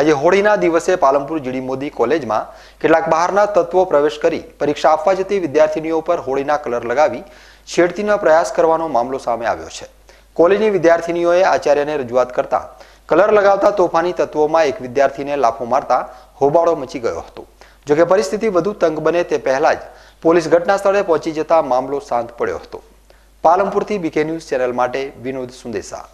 આજે હોળીના દિવસે પાલનપુર જીડી મોદી કોલેજમાં કેટલાક બહારના તત્વો પ્રવેશ કરી પરીક્ષા આપવા જતી વિદ્યાર્થીનીઓ પર હોળીના કલર લગાવી છેડતીનો પ્રયાસ કરવાનો મામલો સામે આવ્યો છે કોલેજની વિદ્યાર્થીનીઓએ આચાર્યને રજૂઆત કરતા કલર લગાવતા તોફાની તત્વોમાં એક વિદ્યાર્થીને લાફો મારતા હોબાળો મચી ગયો હતો જોકે પરિસ્થિતિ વધુ તંગ બને તે પહેલા જ પોલીસ ઘટના સ્થળે પહોંચી જતા મામલો શાંત પડ્યો હતો પાલનપુરથી બીકે ન્યૂઝ ચેનલ માટે વિનોદ સુંદેસા